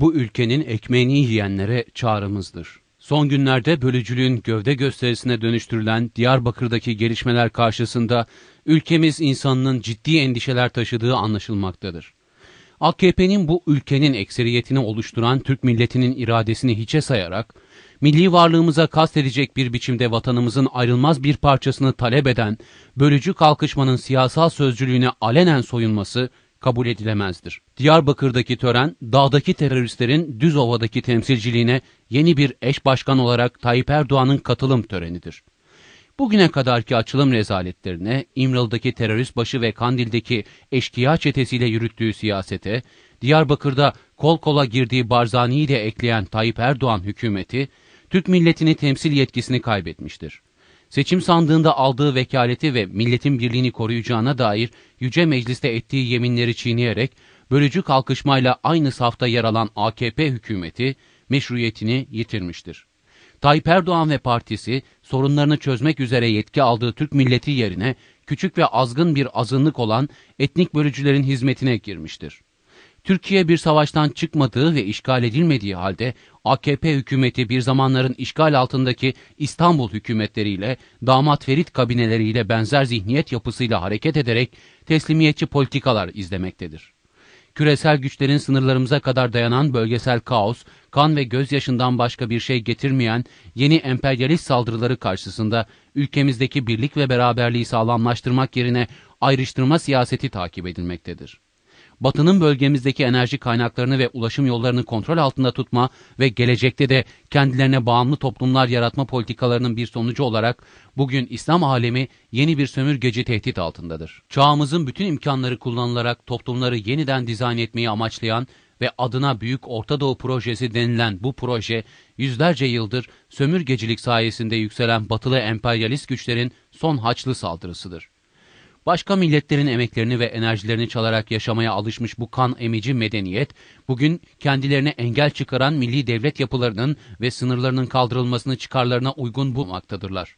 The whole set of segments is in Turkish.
bu ülkenin ekmeğini yiyenlere çağrımızdır. Son günlerde bölücülüğün gövde gösterisine dönüştürülen Diyarbakır'daki gelişmeler karşısında ülkemiz insanının ciddi endişeler taşıdığı anlaşılmaktadır. AKP'nin bu ülkenin ekseriyetini oluşturan Türk milletinin iradesini hiçe sayarak, milli varlığımıza kast edecek bir biçimde vatanımızın ayrılmaz bir parçasını talep eden bölücü kalkışmanın siyasal sözcülüğüne alenen soyunması kabul edilemezdir. Diyarbakır'daki tören, dağdaki teröristlerin Düzova'daki temsilciliğine yeni bir eş başkan olarak Tayyip Erdoğan'ın katılım törenidir. Bugüne kadarki açılım rezaletlerine, İmralı'daki terörist başı ve Kandil'deki eşkıya çetesiyle yürüttüğü siyasete, Diyarbakır'da kol kola girdiği Barzani'yi de ekleyen Tayyip Erdoğan hükümeti, Türk milletini temsil yetkisini kaybetmiştir seçim sandığında aldığı vekaleti ve milletin birliğini koruyacağına dair Yüce Meclis'te ettiği yeminleri çiğneyerek, bölücü kalkışmayla aynı safta yer alan AKP hükümeti meşruiyetini yitirmiştir. Tayyip Erdoğan ve partisi sorunlarını çözmek üzere yetki aldığı Türk milleti yerine küçük ve azgın bir azınlık olan etnik bölücülerin hizmetine girmiştir. Türkiye bir savaştan çıkmadığı ve işgal edilmediği halde AKP hükümeti bir zamanların işgal altındaki İstanbul hükümetleriyle, damat Ferit kabineleriyle benzer zihniyet yapısıyla hareket ederek teslimiyetçi politikalar izlemektedir. Küresel güçlerin sınırlarımıza kadar dayanan bölgesel kaos, kan ve gözyaşından başka bir şey getirmeyen yeni emperyalist saldırıları karşısında ülkemizdeki birlik ve beraberliği sağlamlaştırmak yerine ayrıştırma siyaseti takip edilmektedir. Batı'nın bölgemizdeki enerji kaynaklarını ve ulaşım yollarını kontrol altında tutma ve gelecekte de kendilerine bağımlı toplumlar yaratma politikalarının bir sonucu olarak bugün İslam alemi yeni bir sömürgeci tehdit altındadır. Çağımızın bütün imkanları kullanılarak toplumları yeniden dizayn etmeyi amaçlayan ve adına Büyük Orta Doğu Projesi denilen bu proje, yüzlerce yıldır sömürgecilik sayesinde yükselen batılı emperyalist güçlerin son haçlı saldırısıdır. Başka milletlerin emeklerini ve enerjilerini çalarak yaşamaya alışmış bu kan emici medeniyet, bugün kendilerine engel çıkaran milli devlet yapılarının ve sınırlarının kaldırılmasını çıkarlarına uygun bulmaktadırlar.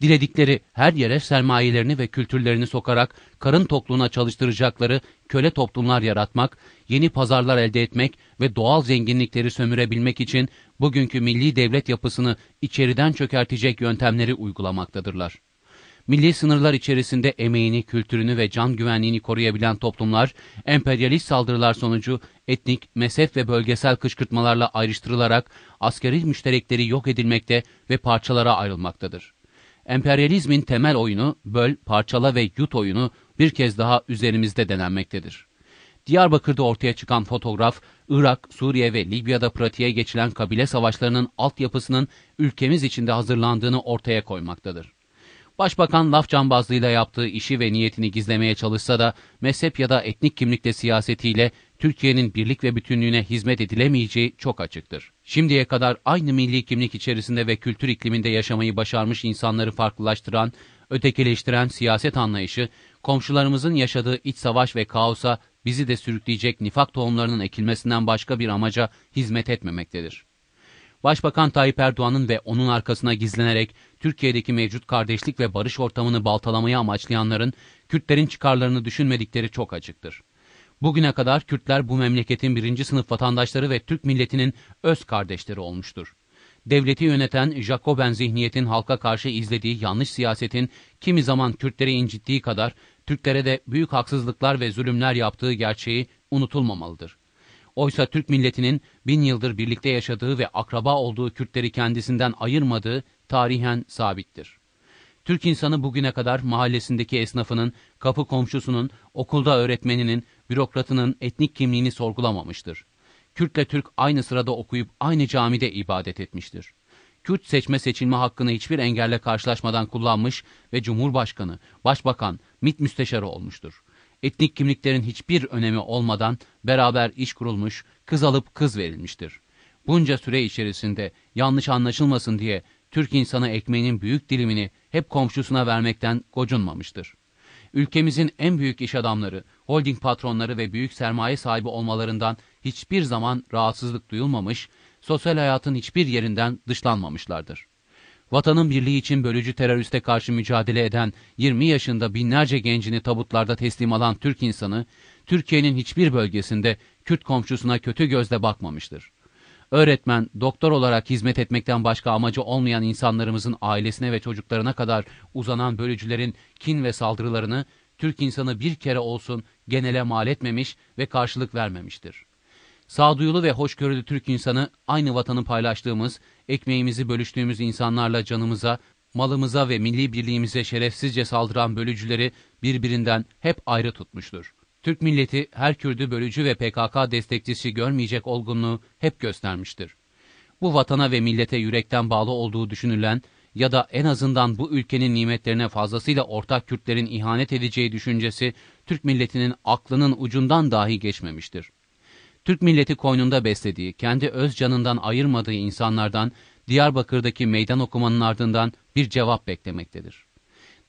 Diledikleri her yere sermayelerini ve kültürlerini sokarak karın tokluğuna çalıştıracakları köle toplumlar yaratmak, yeni pazarlar elde etmek ve doğal zenginlikleri sömürebilmek için bugünkü milli devlet yapısını içeriden çökertecek yöntemleri uygulamaktadırlar milli sınırlar içerisinde emeğini, kültürünü ve can güvenliğini koruyabilen toplumlar, emperyalist saldırılar sonucu etnik, mezhep ve bölgesel kışkırtmalarla ayrıştırılarak askeri müşterekleri yok edilmekte ve parçalara ayrılmaktadır. Emperyalizmin temel oyunu, böl, parçala ve yut oyunu bir kez daha üzerimizde denenmektedir. Diyarbakır'da ortaya çıkan fotoğraf, Irak, Suriye ve Libya'da pratiğe geçilen kabile savaşlarının altyapısının ülkemiz içinde hazırlandığını ortaya koymaktadır. Başbakan laf cambazlığıyla yaptığı işi ve niyetini gizlemeye çalışsa da mezhep ya da etnik kimlikle siyasetiyle Türkiye'nin birlik ve bütünlüğüne hizmet edilemeyeceği çok açıktır. Şimdiye kadar aynı milli kimlik içerisinde ve kültür ikliminde yaşamayı başarmış insanları farklılaştıran, ötekileştiren siyaset anlayışı, komşularımızın yaşadığı iç savaş ve kaosa bizi de sürükleyecek nifak tohumlarının ekilmesinden başka bir amaca hizmet etmemektedir. Başbakan Tayyip Erdoğan'ın ve onun arkasına gizlenerek Türkiye'deki mevcut kardeşlik ve barış ortamını baltalamayı amaçlayanların Kürtlerin çıkarlarını düşünmedikleri çok açıktır. Bugüne kadar Kürtler bu memleketin birinci sınıf vatandaşları ve Türk milletinin öz kardeşleri olmuştur. Devleti yöneten Jacoben zihniyetin halka karşı izlediği yanlış siyasetin kimi zaman Kürtleri incittiği kadar Türklere de büyük haksızlıklar ve zulümler yaptığı gerçeği unutulmamalıdır. Oysa Türk milletinin bin yıldır birlikte yaşadığı ve akraba olduğu Kürtleri kendisinden ayırmadığı tarihen sabittir. Türk insanı bugüne kadar mahallesindeki esnafının, kapı komşusunun, okulda öğretmeninin, bürokratının etnik kimliğini sorgulamamıştır. Kürtle Türk aynı sırada okuyup aynı camide ibadet etmiştir. Kürt seçme seçilme hakkını hiçbir engelle karşılaşmadan kullanmış ve Cumhurbaşkanı, Başbakan, MİT Müsteşarı olmuştur etnik kimliklerin hiçbir önemi olmadan beraber iş kurulmuş, kız alıp kız verilmiştir. Bunca süre içerisinde yanlış anlaşılmasın diye Türk insanı ekmeğinin büyük dilimini hep komşusuna vermekten gocunmamıştır. Ülkemizin en büyük iş adamları, holding patronları ve büyük sermaye sahibi olmalarından hiçbir zaman rahatsızlık duyulmamış, sosyal hayatın hiçbir yerinden dışlanmamışlardır vatanın birliği için bölücü teröriste karşı mücadele eden 20 yaşında binlerce gencini tabutlarda teslim alan Türk insanı, Türkiye'nin hiçbir bölgesinde Kürt komşusuna kötü gözle bakmamıştır. Öğretmen, doktor olarak hizmet etmekten başka amacı olmayan insanlarımızın ailesine ve çocuklarına kadar uzanan bölücülerin kin ve saldırılarını Türk insanı bir kere olsun genele mal etmemiş ve karşılık vermemiştir. Sağduyulu ve hoşgörülü Türk insanı aynı vatanı paylaştığımız, ekmeğimizi bölüştüğümüz insanlarla canımıza, malımıza ve milli birliğimize şerefsizce saldıran bölücüleri birbirinden hep ayrı tutmuştur. Türk milleti her Kürdü bölücü ve PKK destekçisi görmeyecek olgunluğu hep göstermiştir. Bu vatana ve millete yürekten bağlı olduğu düşünülen ya da en azından bu ülkenin nimetlerine fazlasıyla ortak Kürtlerin ihanet edeceği düşüncesi Türk milletinin aklının ucundan dahi geçmemiştir. Türk milleti koynunda beslediği, kendi öz canından ayırmadığı insanlardan Diyarbakır'daki meydan okumanın ardından bir cevap beklemektedir.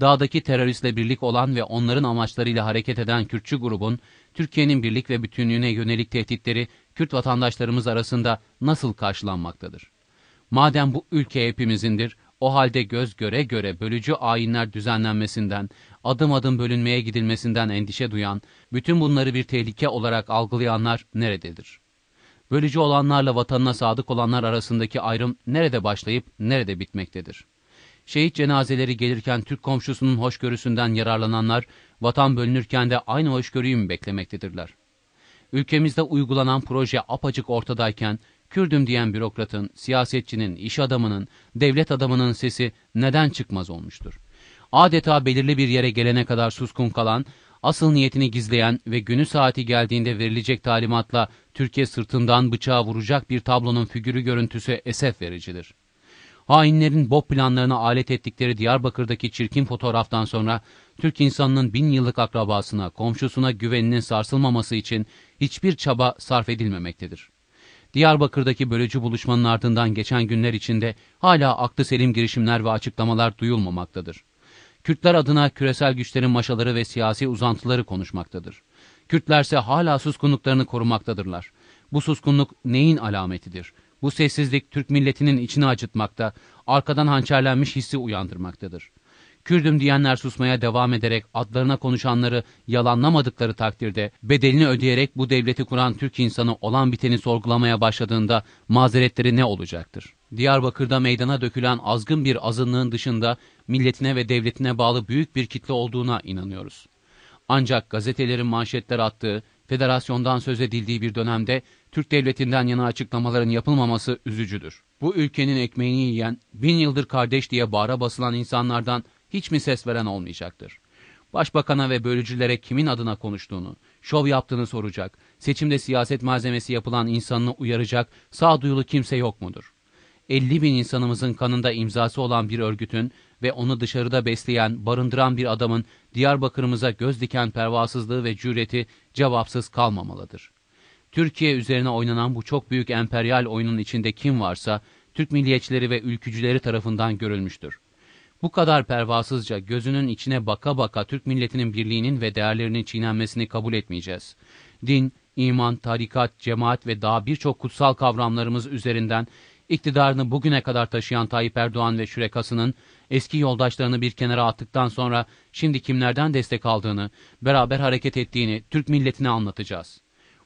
Dağdaki teröristle birlik olan ve onların amaçlarıyla hareket eden Kürtçü grubun, Türkiye'nin birlik ve bütünlüğüne yönelik tehditleri Kürt vatandaşlarımız arasında nasıl karşılanmaktadır? Madem bu ülke hepimizindir, o halde göz göre göre bölücü ayinler düzenlenmesinden, adım adım bölünmeye gidilmesinden endişe duyan, bütün bunları bir tehlike olarak algılayanlar nerededir? Bölücü olanlarla vatanına sadık olanlar arasındaki ayrım nerede başlayıp nerede bitmektedir? Şehit cenazeleri gelirken Türk komşusunun hoşgörüsünden yararlananlar, vatan bölünürken de aynı hoşgörüyü mü beklemektedirler? Ülkemizde uygulanan proje apacık ortadayken, Kürdüm diyen bürokratın, siyasetçinin, iş adamının, devlet adamının sesi neden çıkmaz olmuştur? Adeta belirli bir yere gelene kadar suskun kalan, asıl niyetini gizleyen ve günü saati geldiğinde verilecek talimatla Türkiye sırtından bıçağa vuracak bir tablonun figürü görüntüsü esef vericidir. Hainlerin bob planlarına alet ettikleri Diyarbakır'daki çirkin fotoğraftan sonra Türk insanının bin yıllık akrabasına, komşusuna güveninin sarsılmaması için hiçbir çaba sarf edilmemektedir. Diyarbakır'daki bölücü buluşmanın ardından geçen günler içinde hala aklı selim girişimler ve açıklamalar duyulmamaktadır. Kürtler adına küresel güçlerin maşaları ve siyasi uzantıları konuşmaktadır. Kürtlerse hala suskunluklarını korumaktadırlar. Bu suskunluk neyin alametidir? Bu sessizlik Türk milletinin içini acıtmakta, arkadan hançerlenmiş hissi uyandırmaktadır. Kürdüm diyenler susmaya devam ederek adlarına konuşanları yalanlamadıkları takdirde bedelini ödeyerek bu devleti kuran Türk insanı olan biteni sorgulamaya başladığında mazeretleri ne olacaktır? Diyarbakır'da meydana dökülen azgın bir azınlığın dışında milletine ve devletine bağlı büyük bir kitle olduğuna inanıyoruz. Ancak gazetelerin manşetler attığı, federasyondan söz edildiği bir dönemde Türk devletinden yana açıklamaların yapılmaması üzücüdür. Bu ülkenin ekmeğini yiyen, bin yıldır kardeş diye bağra basılan insanlardan hiç mi ses veren olmayacaktır? Başbakana ve bölücülere kimin adına konuştuğunu, şov yaptığını soracak, seçimde siyaset malzemesi yapılan insanını uyaracak sağduyulu kimse yok mudur? 50 bin insanımızın kanında imzası olan bir örgütün ve onu dışarıda besleyen, barındıran bir adamın Diyarbakır'ımıza göz diken pervasızlığı ve cüreti cevapsız kalmamalıdır. Türkiye üzerine oynanan bu çok büyük emperyal oyunun içinde kim varsa, Türk milliyetçileri ve ülkücüleri tarafından görülmüştür. Bu kadar pervasızca gözünün içine baka baka Türk milletinin birliğinin ve değerlerinin çiğnenmesini kabul etmeyeceğiz. Din, iman, tarikat, cemaat ve daha birçok kutsal kavramlarımız üzerinden iktidarını bugüne kadar taşıyan Tayyip Erdoğan ve şürekasının eski yoldaşlarını bir kenara attıktan sonra şimdi kimlerden destek aldığını, beraber hareket ettiğini Türk milletine anlatacağız.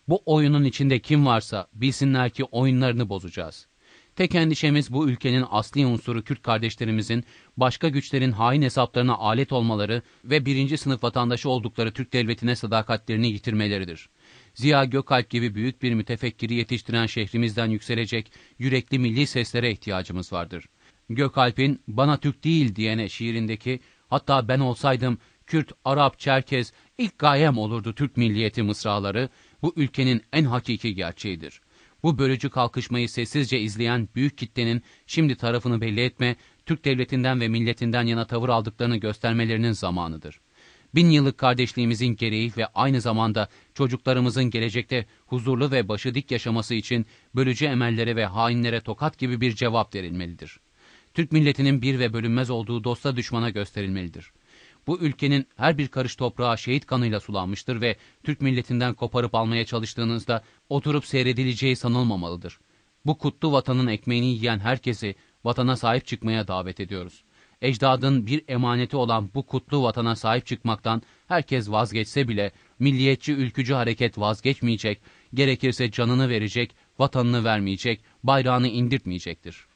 Bu oyunun içinde kim varsa bilsinler ki oyunlarını bozacağız. Tek endişemiz bu ülkenin asli unsuru Kürt kardeşlerimizin başka güçlerin hain hesaplarına alet olmaları ve birinci sınıf vatandaşı oldukları Türk devletine sadakatlerini yitirmeleridir. Ziya Gökalp gibi büyük bir mütefekkiri yetiştiren şehrimizden yükselecek yürekli milli seslere ihtiyacımız vardır. Gökalp'in bana Türk değil diyene şiirindeki hatta ben olsaydım Kürt, Arap, Çerkez ilk gayem olurdu Türk milliyeti mısraları bu ülkenin en hakiki gerçeğidir. Bu bölücü kalkışmayı sessizce izleyen büyük kitlenin şimdi tarafını belli etme, Türk devletinden ve milletinden yana tavır aldıklarını göstermelerinin zamanıdır. Bin yıllık kardeşliğimizin gereği ve aynı zamanda çocuklarımızın gelecekte huzurlu ve başı dik yaşaması için bölücü emellere ve hainlere tokat gibi bir cevap verilmelidir. Türk milletinin bir ve bölünmez olduğu dosta düşmana gösterilmelidir bu ülkenin her bir karış toprağı şehit kanıyla sulanmıştır ve Türk milletinden koparıp almaya çalıştığınızda oturup seyredileceği sanılmamalıdır. Bu kutlu vatanın ekmeğini yiyen herkesi vatana sahip çıkmaya davet ediyoruz. Ecdadın bir emaneti olan bu kutlu vatana sahip çıkmaktan herkes vazgeçse bile milliyetçi ülkücü hareket vazgeçmeyecek, gerekirse canını verecek, vatanını vermeyecek, bayrağını indirtmeyecektir.